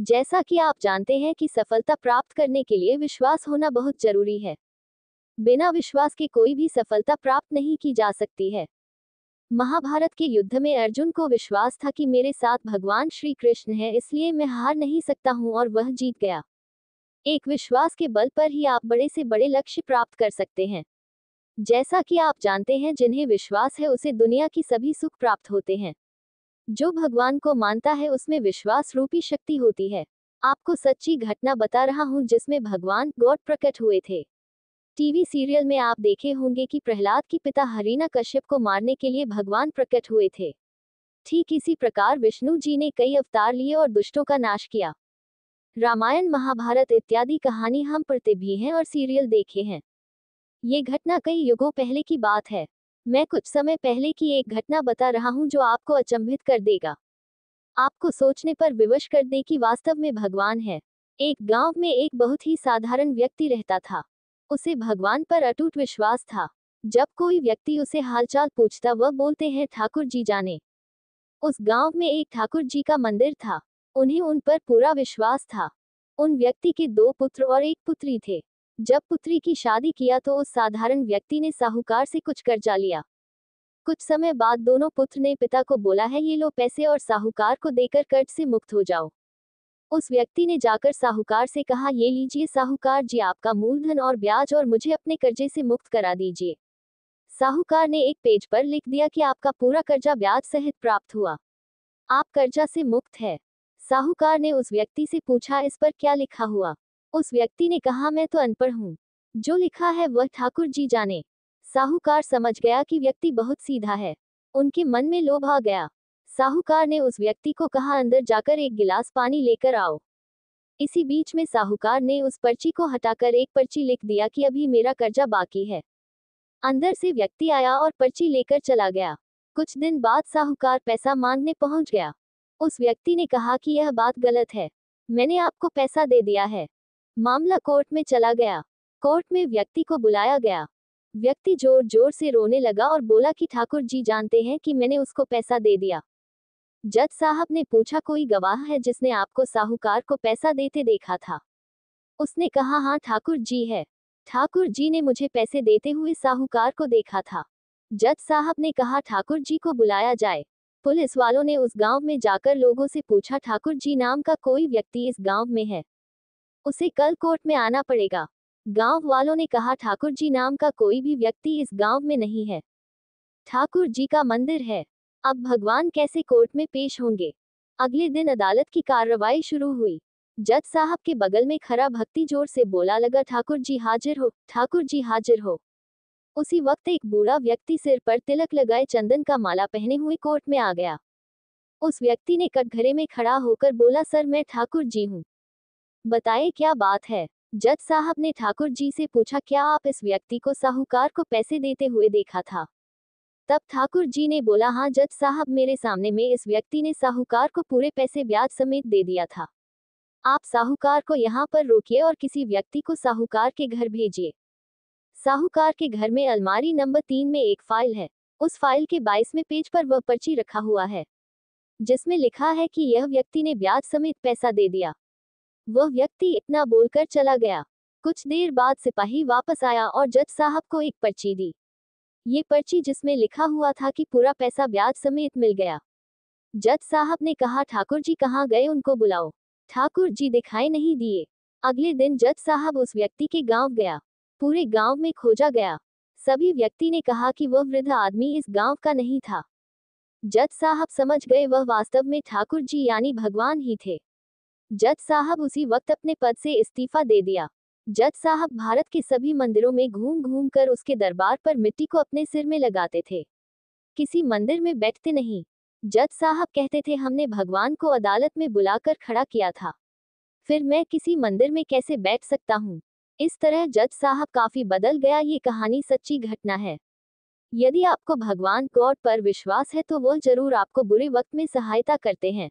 जैसा कि आप जानते हैं कि सफलता प्राप्त करने के लिए विश्वास होना बहुत जरूरी है बिना विश्वास के कोई भी सफलता प्राप्त नहीं की जा सकती है महाभारत के युद्ध में अर्जुन को विश्वास था कि मेरे साथ भगवान श्री कृष्ण है इसलिए मैं हार नहीं सकता हूँ और वह जीत गया एक विश्वास के बल पर ही आप बड़े से बड़े लक्ष्य प्राप्त कर सकते हैं जैसा कि आप जानते हैं जिन्हें विश्वास है उसे दुनिया की सभी सुख प्राप्त होते हैं जो भगवान को मानता है उसमें विश्वास रूपी शक्ति होती है आपको सच्ची घटना बता रहा हूँ जिसमें भगवान गॉड प्रकट हुए थे टीवी सीरियल में आप देखे होंगे कि प्रहलाद की पिता हरीना कश्यप को मारने के लिए भगवान प्रकट हुए थे ठीक इसी प्रकार विष्णु जी ने कई अवतार लिए और दुष्टों का नाश किया रामायण महाभारत इत्यादि कहानी हम पढ़ते भी हैं और सीरियल देखे हैं ये घटना कई युगों पहले की बात है मैं कुछ समय पहले की एक घटना बता रहा हूं जो आपको अचंभित कर देगा आपको सोचने पर विवश कर दे कि वास्तव में भगवान है एक गांव में एक बहुत ही साधारण व्यक्ति रहता था उसे भगवान पर अटूट विश्वास था जब कोई व्यक्ति उसे हालचाल पूछता वह बोलते हैं ठाकुर जी जाने उस गांव में एक ठाकुर जी का मंदिर था उन्हें उन पर पूरा विश्वास था उन व्यक्ति के दो पुत्र और एक पुत्री थे जब पुत्री की शादी किया तो उस साधारण व्यक्ति ने साहूकार से कुछ कर्जा लिया कुछ समय बाद दोनों पुत्र ने पिता को बोला है ये लो पैसे और साहूकार को देकर कर्ज से मुक्त हो जाओ उस व्यक्ति ने जाकर साहूकार से कहा ये लीजिए साहूकार जी आपका मूलधन और ब्याज और मुझे अपने कर्जे से मुक्त करा दीजिए साहूकार ने एक पेज पर लिख दिया कि आपका पूरा कर्जा ब्याज सहित प्राप्त हुआ आप कर्जा से मुक्त है साहूकार ने उस व्यक्ति से पूछा इस पर क्या लिखा हुआ उस व्यक्ति ने कहा मैं तो अनपढ़ हूँ जो लिखा है वह ठाकुर जी जाने साहूकार समझ गया कि व्यक्ति बहुत सीधा है उनके मन में लोभ आ गया साहूकार ने उस व्यक्ति को कहा अंदर जाकर एक गिलास पानी लेकर आओ इसी बीच में साहूकार ने उस पर्ची को हटाकर एक पर्ची लिख दिया कि अभी मेरा कर्जा बाकी है अंदर से व्यक्ति आया और पर्ची लेकर चला गया कुछ दिन बाद साहूकार पैसा मांगने पहुंच गया उस व्यक्ति ने कहा कि यह बात गलत है मैंने आपको पैसा दे दिया है मामला कोर्ट में चला गया कोर्ट में व्यक्ति को बुलाया गया व्यक्ति जोर जोर से रोने लगा और बोला कि ठाकुर जी जानते हैं कि मैंने उसको पैसा दे दिया जज साहब ने पूछा कोई गवाह है जिसने आपको साहूकार को पैसा देते देखा था उसने कहा हाँ ठाकुर जी है ठाकुर जी ने मुझे पैसे देते हुए साहूकार को देखा था जज साहब ने कहा ठाकुर जी को बुलाया जाए पुलिस वालों ने उस गांव में जाकर लोगों से पूछा ठाकुर जी नाम का कोई व्यक्ति इस गांव में है उसे कल कोर्ट में आना पड़ेगा गांव वालों ने कहा ठाकुर जी नाम का कोई भी व्यक्ति इस गांव में नहीं है ठाकुर जी का मंदिर है अब भगवान कैसे कोर्ट में पेश होंगे अगले दिन अदालत की कार्रवाई शुरू हुई जज साहब के बगल में खरा भक्ति जोर से बोला लगा ठाकुर जी हाजिर हो ठाकुर जी हाजिर हो उसी वक्त एक बूढ़ा व्यक्ति सिर पर तिलक लगाए चंदन का माला पहने हुए कोर्ट में आ गया उस व्यक्ति ने कटघरे में खड़ा होकर बोला सर मैं ठाकुर जी हूँ बताए क्या बात है जज साहब ने ठाकुर जी से पूछा क्या आप इस व्यक्ति को साहूकार को पैसे देते हुए देखा था तब ठाकुर जी ने बोला हाँ जज साहब मेरे सामने में इस व्यक्ति ने साहूकार को पूरे पैसे ब्याज समेत दे दिया था आप साहूकार को यहाँ पर रोकिए और किसी व्यक्ति को साहूकार के घर भेजिए साहूकार के घर में अलमारी नंबर तीन में एक फाइल है उस फाइल के बाईसवें पेज पर वह पर्ची रखा हुआ है जिसमें लिखा है कि यह व्यक्ति ने ब्याज समेत पैसा दे दिया वह व्यक्ति इतना बोलकर चला गया कुछ देर बाद सिपाही वापस आया और जज साहब को एक पर्ची दी ये पर्ची जिसमें लिखा हुआ था कि पूरा पैसा ब्याज समेत मिल गया जज साहब ने कहा ठाकुर जी कहाँ गए उनको बुलाओ ठाकुर जी दिखाई नहीं दिए अगले दिन जज साहब उस व्यक्ति के गांव गया पूरे गांव में खोजा गया सभी व्यक्ति ने कहा कि वह वृद्ध आदमी इस गांव का नहीं था जज साहब समझ गए वह वास्तव में ठाकुर जी यानी भगवान ही थे जज साहब उसी वक्त अपने पद से इस्तीफा दे दिया जज साहब भारत के सभी मंदिरों में घूम घूम कर उसके दरबार पर मिट्टी को अपने सिर में लगाते थे किसी मंदिर में बैठते नहीं जज साहब कहते थे हमने भगवान को अदालत में बुलाकर खड़ा किया था फिर मैं किसी मंदिर में कैसे बैठ सकता हूँ इस तरह जज साहब काफी बदल गया ये कहानी सच्ची घटना है यदि आपको भगवान गॉड पर विश्वास है तो वो जरूर आपको बुरे वक्त में सहायता करते हैं